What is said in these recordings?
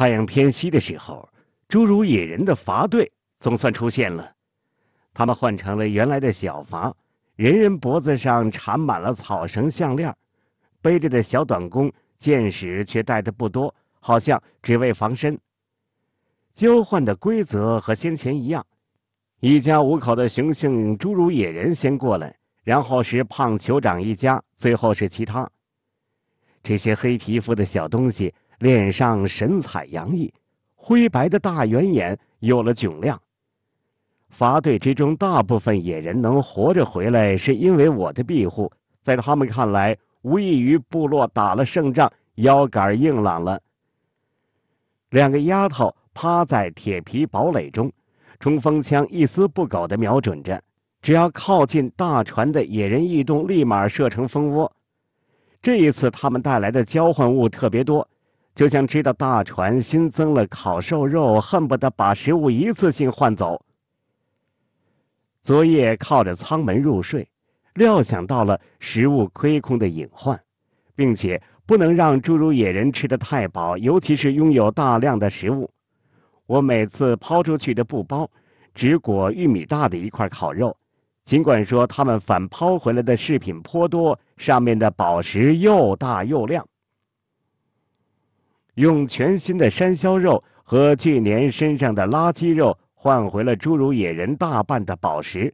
太阳偏西的时候，侏儒野人的伐队总算出现了。他们换成了原来的小伐，人人脖子上缠满了草绳项链，背着的小短弓，箭矢却带的不多，好像只为防身。交换的规则和先前一样：一家五口的雄性侏儒野人先过来，然后是胖酋长一家，最后是其他。这些黑皮肤的小东西。脸上神采洋溢，灰白的大圆眼有了炯亮。伐队之中，大部分野人能活着回来，是因为我的庇护。在他们看来，无异于部落打了胜仗，腰杆硬朗了。两个丫头趴在铁皮堡垒中，冲锋枪一丝不苟地瞄准着，只要靠近大船的野人异动，立马射成蜂窝。这一次，他们带来的交换物特别多。就像知道大船新增了烤瘦肉，恨不得把食物一次性换走。昨夜靠着舱门入睡，料想到了食物亏空的隐患，并且不能让诸如野人吃的太饱，尤其是拥有大量的食物。我每次抛出去的布包，只裹玉米大的一块烤肉。尽管说他们反抛回来的饰品颇多，上面的宝石又大又亮。用全新的山魈肉和去年身上的垃圾肉换回了侏儒野人大半的宝石，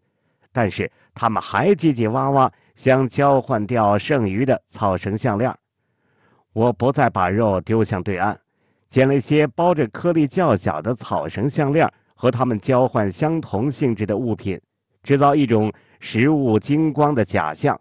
但是他们还叽叽哇哇想交换掉剩余的草绳项链。我不再把肉丢向对岸，捡了些包着颗粒较小的草绳项链，和他们交换相同性质的物品，制造一种食物精光的假象。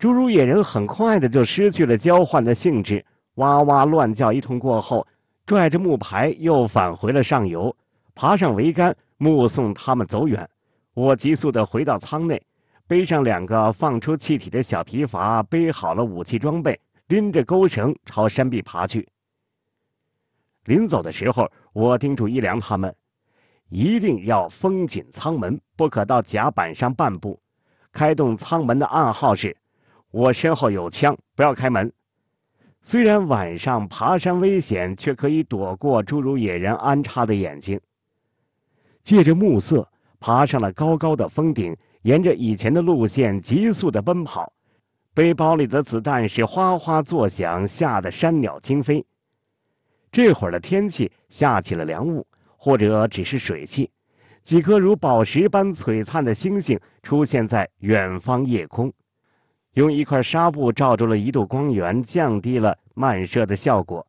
侏儒野人很快的就失去了交换的兴致。哇哇乱叫一通过后，拽着木牌又返回了上游，爬上桅杆，目送他们走远。我急速地回到舱内，背上两个放出气体的小皮筏，背好了武器装备，拎着钩绳朝山壁爬去。临走的时候，我叮嘱一良他们，一定要封紧舱门，不可到甲板上半步。开动舱门的暗号是：我身后有枪，不要开门。虽然晚上爬山危险，却可以躲过诸如野人安插的眼睛。借着暮色，爬上了高高的峰顶，沿着以前的路线急速的奔跑，背包里的子弹是哗哗作响，吓得山鸟惊飞。这会儿的天气下起了凉雾，或者只是水汽，几颗如宝石般璀璨的星星出现在远方夜空。用一块纱布罩住了一度光源，降低了漫射的效果。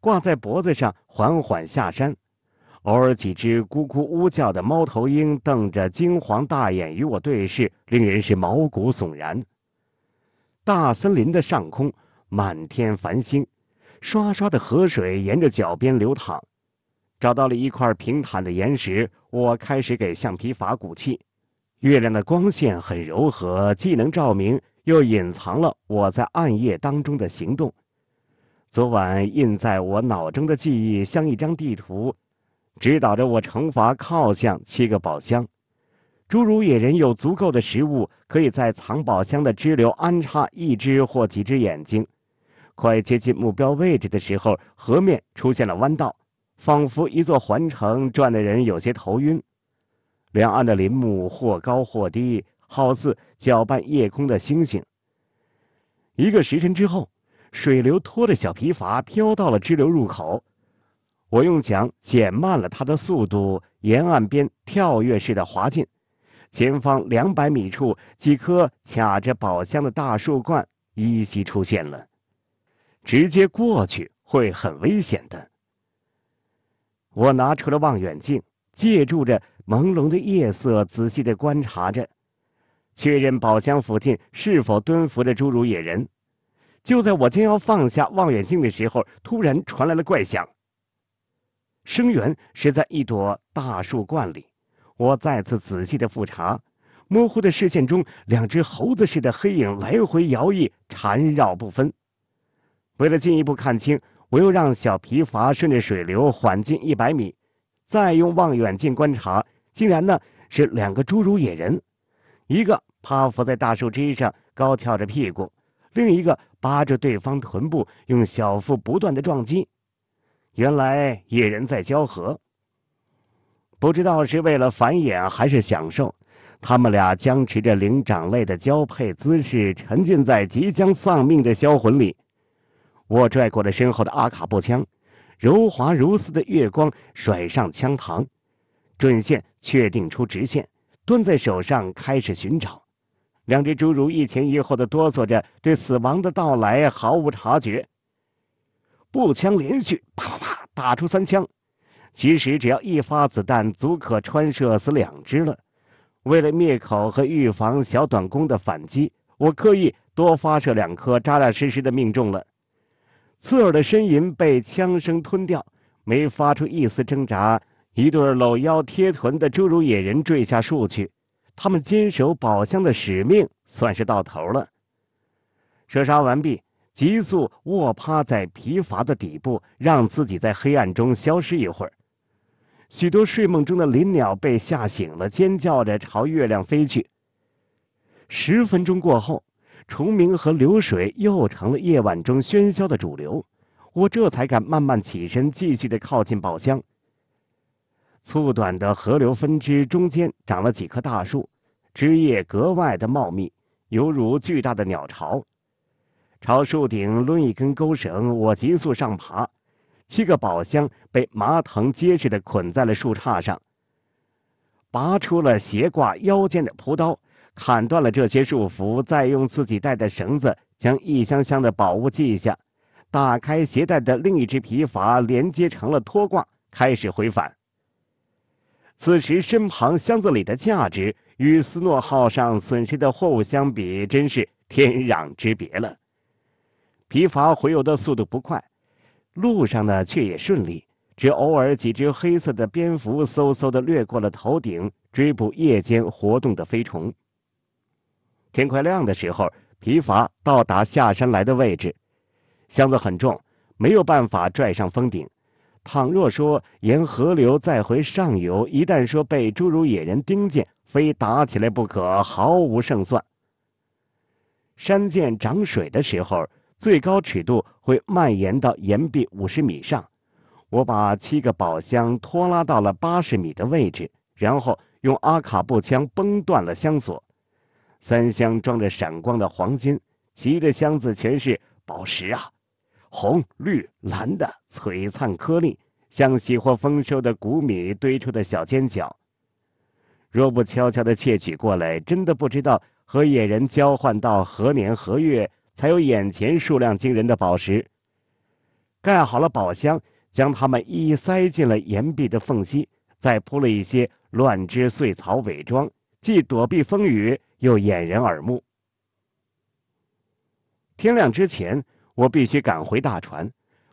挂在脖子上，缓缓下山。偶尔几只咕咕呜叫的猫头鹰瞪着金黄大眼与我对视，令人是毛骨悚然。大森林的上空满天繁星，刷刷的河水沿着脚边流淌。找到了一块平坦的岩石，我开始给橡皮筏鼓气。月亮的光线很柔和，既能照明。又隐藏了我在暗夜当中的行动。昨晚印在我脑中的记忆像一张地图，指导着我惩罚靠向七个宝箱。侏儒野人有足够的食物，可以在藏宝箱的支流安插一只或几只眼睛。快接近目标位置的时候，河面出现了弯道，仿佛一座环城转的人有些头晕。两岸的林木或高或低。好似搅拌夜空的星星。一个时辰之后，水流拖着小皮筏飘到了支流入口，我用桨减慢了它的速度，沿岸边跳跃似的滑进。前方两百米处，几棵卡着宝箱的大树冠依稀出现了，直接过去会很危险的。我拿出了望远镜，借助着朦胧的夜色，仔细的观察着。确认宝箱附近是否蹲伏着侏儒野人。就在我将要放下望远镜的时候，突然传来了怪响。声源是在一朵大树冠里。我再次仔细的复查，模糊的视线中，两只猴子似的黑影来回摇曳，缠绕不分。为了进一步看清，我又让小皮筏顺着水流缓进一百米，再用望远镜观察，竟然呢是两个侏儒野人。一个趴伏在大树枝上高翘着屁股，另一个扒着对方臀部，用小腹不断的撞击。原来野人在交合。不知道是为了繁衍还是享受，他们俩僵持着灵长类的交配姿势，沉浸在即将丧命的销魂里。我拽过了身后的阿卡步枪，柔滑如丝的月光甩上枪膛，准线确定出直线。端在手上开始寻找，两只侏儒一前一后的哆嗦着，对死亡的到来毫无察觉。步枪连续啪啪啪打出三枪，其实只要一发子弹足可穿射死两只了。为了灭口和预防小短弓的反击，我刻意多发射两颗，扎扎实实的命中了。刺耳的呻吟被枪声吞掉，没发出一丝挣扎。一对搂腰贴臀的侏儒野人坠下树去，他们坚守宝箱的使命算是到头了。射杀完毕，急速卧趴在皮筏的底部，让自己在黑暗中消失一会儿。许多睡梦中的林鸟被吓醒了，尖叫着朝月亮飞去。十分钟过后，虫鸣和流水又成了夜晚中喧嚣的主流。我这才敢慢慢起身，继续的靠近宝箱。粗短的河流分支中间长了几棵大树，枝叶格外的茂密，犹如巨大的鸟巢。朝树顶抡一根钩绳，我急速上爬。七个宝箱被麻藤结实的捆在了树杈上。拔出了斜挂腰间的朴刀，砍断了这些束缚，再用自己带的绳子将一箱箱的宝物系下。打开携带的另一只皮筏，连接成了拖挂，开始回返。此时，身旁箱子里的价值与斯诺号上损失的货物相比，真是天壤之别了。皮筏回游的速度不快，路上呢却也顺利，只偶尔几只黑色的蝙蝠嗖嗖的掠过了头顶，追捕夜间活动的飞虫。天快亮的时候，皮筏到达下山来的位置，箱子很重，没有办法拽上峰顶。倘若说沿河流再回上游，一旦说被诸如野人盯见，非打起来不可，毫无胜算。山涧涨水的时候，最高尺度会蔓延到岩壁五十米上。我把七个宝箱拖拉到了八十米的位置，然后用阿卡步枪崩断了箱锁。三箱装着闪光的黄金，其余的箱子全是宝石啊。红、绿、蓝的璀璨颗粒，像喜获丰收的谷米堆出的小尖角。若不悄悄的窃取过来，真的不知道和野人交换到何年何月才有眼前数量惊人的宝石。盖好了宝箱，将它们一一塞进了岩壁的缝隙，再铺了一些乱枝碎草伪装，既躲避风雨，又掩人耳目。天亮之前。我必须赶回大船，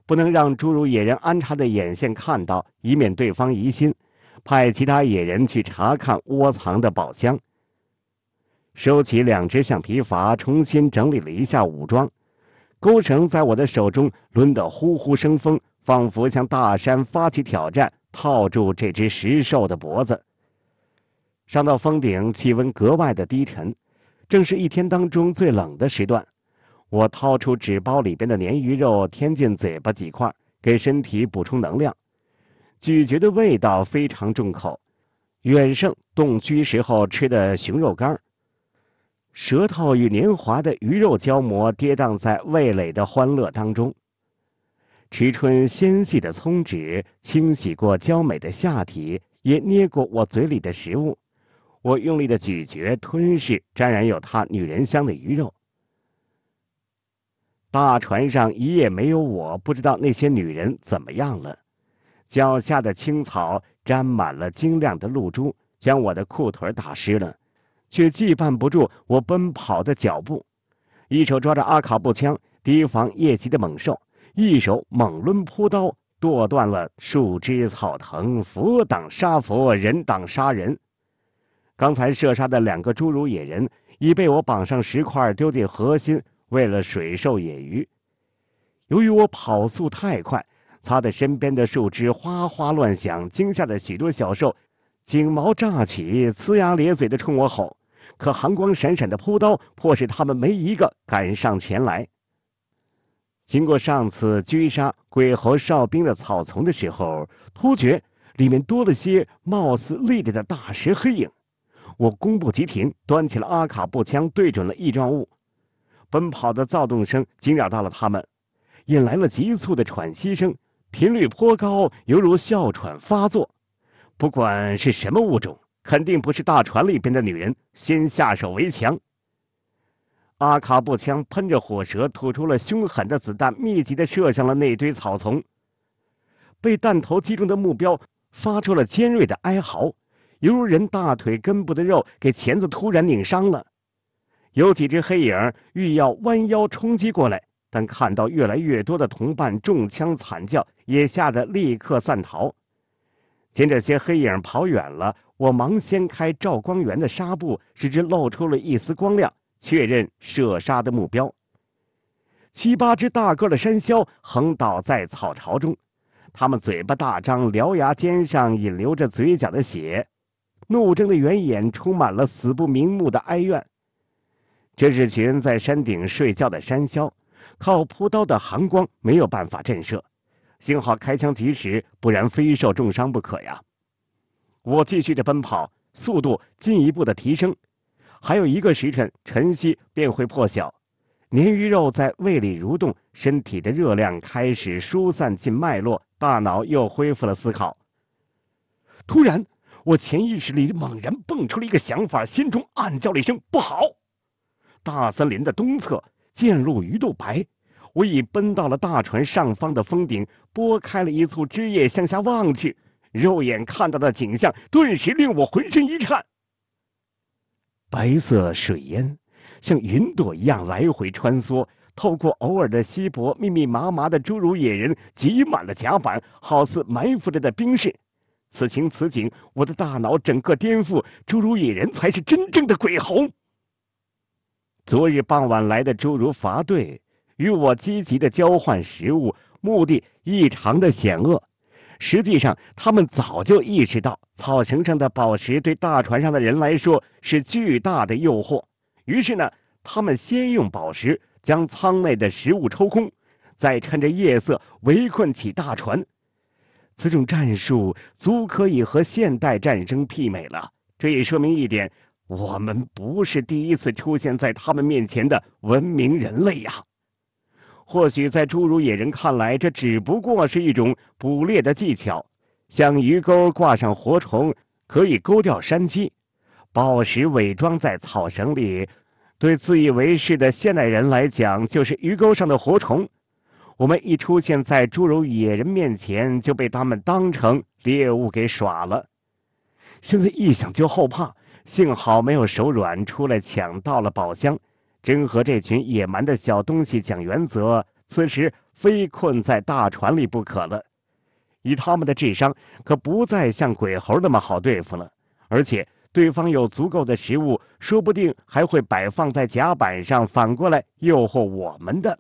不能让诸如野人安插的眼线看到，以免对方疑心，派其他野人去查看窝藏的宝箱。收起两只橡皮筏，重新整理了一下武装，钩绳在我的手中抡得呼呼生风，仿佛向大山发起挑战，套住这只石兽的脖子。上到峰顶，气温格外的低沉，正是一天当中最冷的时段。我掏出纸包里边的鲶鱼肉，添进嘴巴几块，给身体补充能量。咀嚼的味道非常重口，远胜洞居时候吃的熊肉干儿。舌头与年华的鱼肉胶膜跌宕在味蕾的欢乐当中。池春纤细的葱指清洗过娇美的下体，也捏过我嘴里的食物。我用力的咀嚼、吞噬，沾染有她女人香的鱼肉。大船上一夜没有，我不知道那些女人怎么样了。脚下的青草沾满了晶亮的露珠，将我的裤腿打湿了，却羁绊不住我奔跑的脚步。一手抓着阿卡步枪，提防夜袭的猛兽；一手猛抡扑刀，剁断了树枝草藤。佛挡杀佛，人挡杀人。刚才射杀的两个侏儒野人已被我绑上石块，丢进河心。为了水兽野鱼，由于我跑速太快，擦的身边的树枝哗哗乱响，惊吓的许多小兽，颈毛炸起，呲牙咧嘴的冲我吼，可寒光闪闪的扑刀迫使他们没一个敢上前来。经过上次狙杀鬼猴哨兵的草丛的时候，突觉里面多了些貌似立着的大石黑影，我攻不及停，端起了阿卡步枪，对准了异状物。奔跑的躁动声惊扰到了他们，引来了急促的喘息声，频率颇高，犹如哮喘发作。不管是什么物种，肯定不是大船里边的女人。先下手为强。阿卡布枪喷着火舌，吐出了凶狠的子弹，密集的射向了那堆草丛。被弹头击中的目标发出了尖锐的哀嚎，犹如人大腿根部的肉给钳子突然拧伤了。有几只黑影欲要弯腰冲击过来，但看到越来越多的同伴中枪惨叫，也吓得立刻散逃。见这些黑影跑远了，我忙掀开赵光源的纱布，使之露出了一丝光亮，确认射杀的目标。七八只大个的山魈横倒在草巢中，它们嘴巴大张，獠牙尖上引流着嘴角的血，怒睁的圆眼充满了死不瞑目的哀怨。这是群在山顶睡觉的山魈，靠扑刀的寒光没有办法震慑，幸好开枪及时，不然非受重伤不可呀！我继续着奔跑，速度进一步的提升，还有一个时辰，晨曦便会破晓。鲶鱼肉在胃里蠕动，身体的热量开始疏散进脉络，大脑又恢复了思考。突然，我潜意识里猛然蹦出了一个想法，心中暗叫了一声不好。大森林的东侧渐入鱼肚白，我已奔到了大船上方的峰顶，拨开了一簇枝叶向下望去，肉眼看到的景象顿时令我浑身一颤。白色水烟像云朵一样来回穿梭，透过偶尔的稀薄，密密麻麻的侏儒野人挤满了甲板，好似埋伏着的兵士。此情此景，我的大脑整个颠覆：侏儒野人才是真正的鬼猴。昨日傍晚来的侏儒伐队与我积极的交换食物，目的异常的险恶。实际上，他们早就意识到草绳上的宝石对大船上的人来说是巨大的诱惑。于是呢，他们先用宝石将舱内的食物抽空，再趁着夜色围困起大船。此种战术足可以和现代战争媲美了。这也说明一点。我们不是第一次出现在他们面前的文明人类呀。或许在侏儒野人看来，这只不过是一种捕猎的技巧，像鱼钩挂上活虫可以勾掉山鸡，宝石伪装在草绳里，对自以为是的现代人来讲就是鱼钩上的活虫。我们一出现在侏儒野人面前，就被他们当成猎物给耍了。现在一想就后怕。幸好没有手软，出来抢到了宝箱。真和这群野蛮的小东西讲原则，此时非困在大船里不可了。以他们的智商，可不再像鬼猴那么好对付了。而且对方有足够的食物，说不定还会摆放在甲板上，反过来诱惑我们的。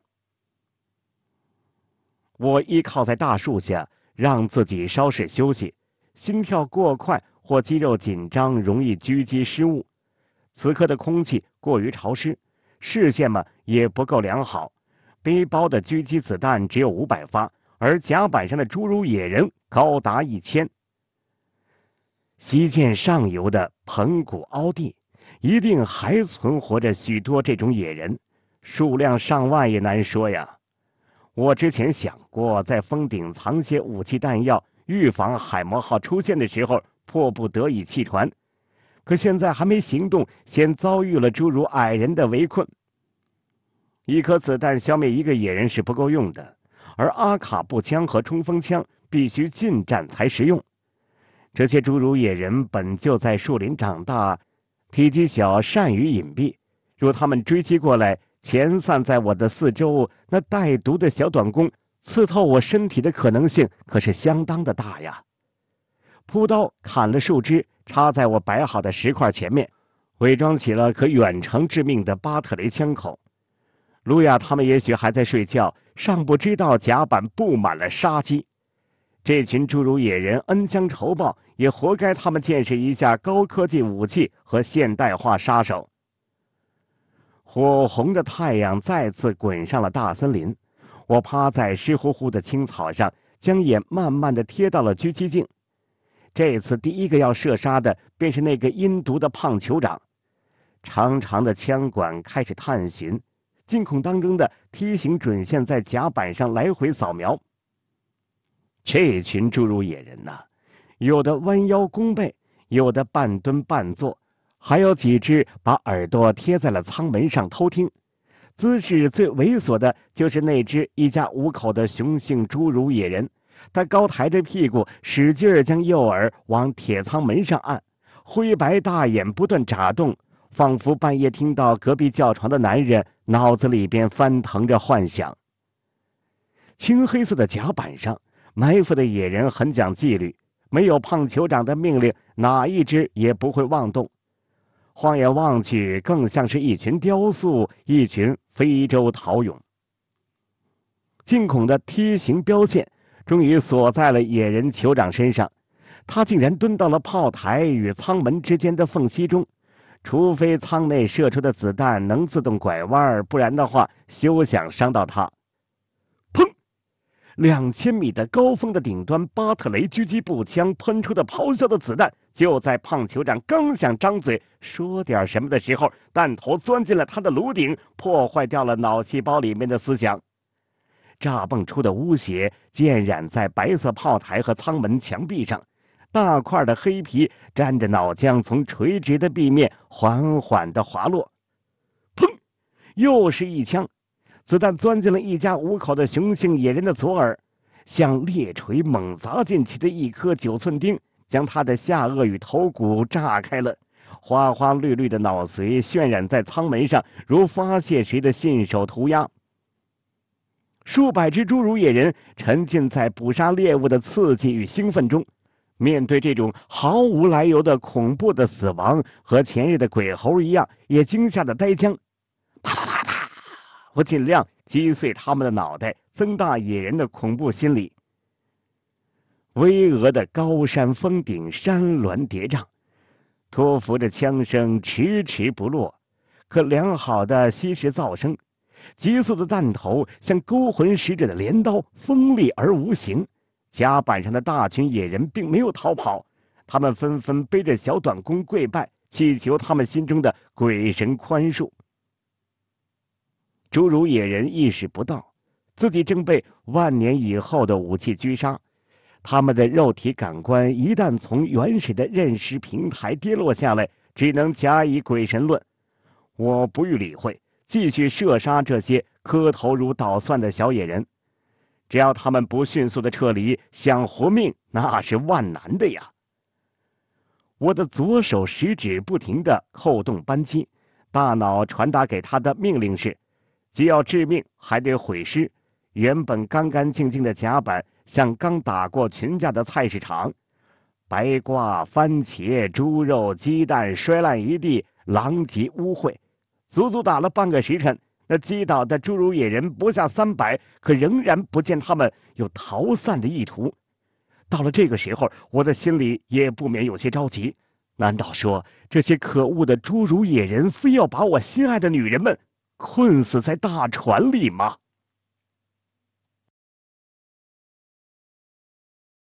我依靠在大树下，让自己稍事休息，心跳过快。或肌肉紧张容易狙击失误，此刻的空气过于潮湿，视线嘛也不够良好，背包的狙击子弹只有五百发，而甲板上的侏儒野人高达一千。西涧上游的盆骨凹地，一定还存活着许多这种野人，数量上万也难说呀。我之前想过在峰顶藏些武器弹药，预防海魔号出现的时候。迫不得已弃船，可现在还没行动，先遭遇了诸如矮人的围困。一颗子弹消灭一个野人是不够用的，而阿卡步枪和冲锋枪必须近战才实用。这些侏儒野人本就在树林长大，体积小，善于隐蔽。若他们追击过来，潜散在我的四周，那带毒的小短弓刺透我身体的可能性可是相当的大呀！扑刀砍了树枝，插在我摆好的石块前面，伪装起了可远程致命的巴特雷枪口。路亚他们也许还在睡觉，尚不知道甲板布满了杀机。这群侏儒野人恩将仇报，也活该他们见识一下高科技武器和现代化杀手。火红的太阳再次滚上了大森林，我趴在湿乎乎的青草上，将眼慢慢的贴到了狙击镜。这次第一个要射杀的，便是那个阴毒的胖酋长。长长的枪管开始探寻，镜孔当中的梯形准线在甲板上来回扫描。这群侏儒野人呐，有的弯腰弓背，有的半蹲半坐，还有几只把耳朵贴在了舱门上偷听。姿势最猥琐的，就是那只一家五口的雄性侏儒野人。他高抬着屁股，使劲儿将右耳往铁舱门上按，灰白大眼不断眨动，仿佛半夜听到隔壁叫床的男人，脑子里边翻腾着幻想。青黑色的甲板上，埋伏的野人很讲纪律，没有胖酋长的命令，哪一只也不会妄动。放眼望去，更像是一群雕塑，一群非洲陶俑。惊恐的梯形标线。终于锁在了野人酋长身上，他竟然蹲到了炮台与舱门之间的缝隙中。除非舱内射出的子弹能自动拐弯，不然的话，休想伤到他！砰！两千米的高峰的顶端，巴特雷狙击步枪喷出的咆哮的子弹，就在胖酋长刚想张嘴说点什么的时候，弹头钻进了他的颅顶，破坏掉了脑细胞里面的思想。炸蹦出的污血溅染在白色炮台和舱门墙壁上，大块的黑皮沾着脑浆从垂直的壁面缓缓地滑落。砰！又是一枪，子弹钻进了一家五口的雄性野人的左耳，像猎锤猛砸进去的一颗九寸钉，将他的下颚与头骨炸开了，花花绿绿的脑髓渲染在舱门上，如发泄时的信手涂鸦。数百只侏儒野人沉浸在捕杀猎物的刺激与兴奋中，面对这种毫无来由的恐怖的死亡，和前日的鬼猴一样，也惊吓得呆僵。啪啪啪啪！我尽量击碎他们的脑袋，增大野人的恐怖心理。巍峨的高山峰顶，山峦叠嶂，托伏着枪声迟迟不落，可良好的吸食噪声。急速的弹头像勾魂使者的镰刀，锋利而无形。甲板上的大群野人并没有逃跑，他们纷纷背着小短弓跪拜，祈求他们心中的鬼神宽恕。侏儒野人意识不到，自己正被万年以后的武器狙杀。他们的肉体感官一旦从原始的认识平台跌落下来，只能假以鬼神论。我不予理会。继续射杀这些磕头如捣蒜的小野人，只要他们不迅速的撤离，想活命那是万难的呀。我的左手食指不停的扣动扳机，大脑传达给他的命令是：既要致命，还得毁尸。原本干干净净的甲板，像刚打过群架的菜市场，白瓜、番茄、猪肉、鸡蛋摔烂一地，狼藉污秽。足足打了半个时辰，那击倒的侏儒野人不下三百，可仍然不见他们有逃散的意图。到了这个时候，我的心里也不免有些着急。难道说这些可恶的侏儒野人非要把我心爱的女人们困死在大船里吗？